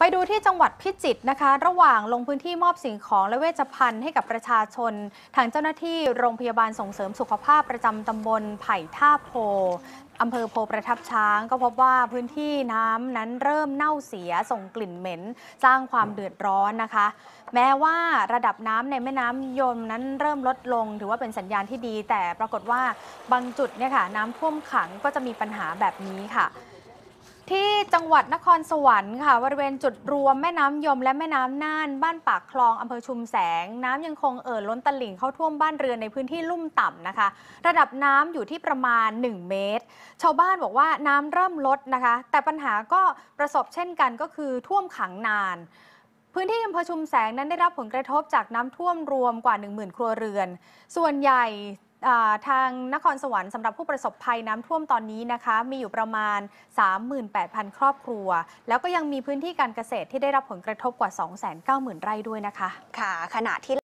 ไปดูที่จังหวัดพิจิตรนะคะ ระหว่างลงพื้นที่มอบสิ่งของ และเวชภัณฑ์ให้กับประชาชน ทางเจ้าหน้าที่โรงพยาบาลส่งเสริมสุขภาพประจำตำบล ไผ่ท่าโพ อำเภอโพประทับช้าง ก็พบว่าพื้นที่น้ำนั้นเริ่มเน่าเสีย ส่งกลิ่นเหม็น สร้างความเดือดร้อนนะคะ แม้ว่าระดับน้ำในแม่น้ำยม นั้นเริ่มลดลงถือว่าเป็นสัญญาณที่ดี แต่ปรากฏว่าบางจุดเนี่ยค่ะ น้ำท่วมขังก็จะมีปัญหาแบบนี้ค่ะที่จังหวัดนครสวรรค์ค่ะ บริเวณจุดรวมแม่น้ำยม และแม่น้ำน่าน บ้านปากคลองอำเภอชุมแสง น้ำยังคงเอ่อล้นตลิ่งเข้าท่วมบ้านเรือนในพื้นที่ลุ่มต่ำนะคะ ระดับน้ำอยู่ที่ประมาณ 1 เมตร ชาวบ้านบอกว่าน้ำเริ่มลดนะคะ แต่ปัญหาก็ประสบเช่นกันก็คือท่วมขังนาน พื้นที่อำเภอชุมแสงนั้นได้รับผลกระทบจากน้ำท่วมรวมกว่า 10,000 ครัวเรือนส่วนใหญ่ทางนครสวรรค์สำหรับผู้ประสบภัยน้ำท่วมตอนนี้นะคะ มีอยู่ประมาณ 38,000 ครอบครัว แล้วก็ยังมีพื้นที่การเกษตรที่ได้รับผลกระทบกว่า 290,000 ไร่ด้วยนะคะค่ะขณะที่